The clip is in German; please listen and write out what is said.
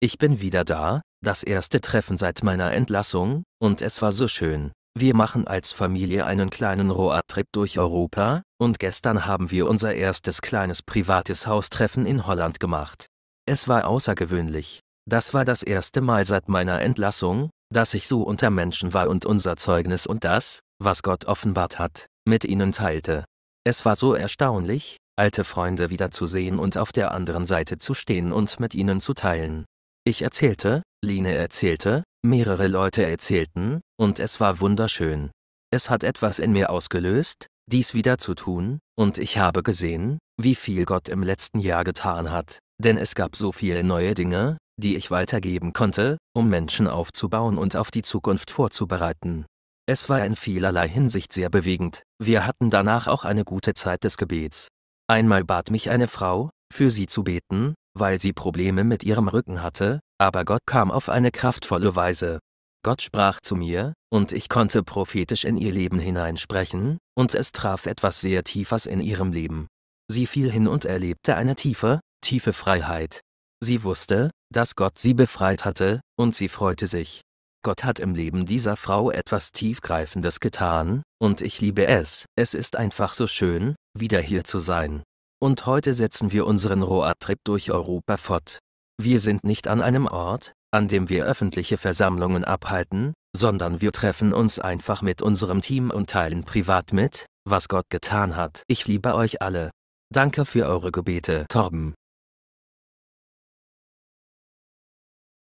Ich bin wieder da, das erste Treffen seit meiner Entlassung, und es war so schön. Wir machen als Familie einen kleinen Roadtrip durch Europa, und gestern haben wir unser erstes kleines privates Haustreffen in Holland gemacht. Es war außergewöhnlich. Das war das erste Mal seit meiner Entlassung, dass ich so unter Menschen war und unser Zeugnis und das, was Gott offenbart hat, mit ihnen teilte. Es war so erstaunlich, alte Freunde wiederzusehen und auf der anderen Seite zu stehen und mit ihnen zu teilen. Ich erzählte, Line erzählte, mehrere Leute erzählten, und es war wunderschön. Es hat etwas in mir ausgelöst, dies wieder zu tun, und ich habe gesehen, wie viel Gott im letzten Jahr getan hat, denn es gab so viele neue Dinge, die ich weitergeben konnte, um Menschen aufzubauen und auf die Zukunft vorzubereiten. Es war in vielerlei Hinsicht sehr bewegend, wir hatten danach auch eine gute Zeit des Gebets. Einmal bat mich eine Frau, für sie zu beten, weil sie Probleme mit ihrem Rücken hatte, aber Gott kam auf eine kraftvolle Weise. Gott sprach zu mir, und ich konnte prophetisch in ihr Leben hineinsprechen, und es traf etwas sehr Tiefes in ihrem Leben. Sie fiel hin und erlebte eine tiefe, tiefe Freiheit. Sie wusste, dass Gott sie befreit hatte, und sie freute sich. Gott hat im Leben dieser Frau etwas Tiefgreifendes getan, und ich liebe es. Es ist einfach so schön, wieder hier zu sein. Und heute setzen wir unseren Roadtrip durch Europa fort. Wir sind nicht an einem Ort, an dem wir öffentliche Versammlungen abhalten, sondern wir treffen uns einfach mit unserem Team und teilen privat mit, was Gott getan hat. Ich liebe euch alle. Danke für eure Gebete, Torben.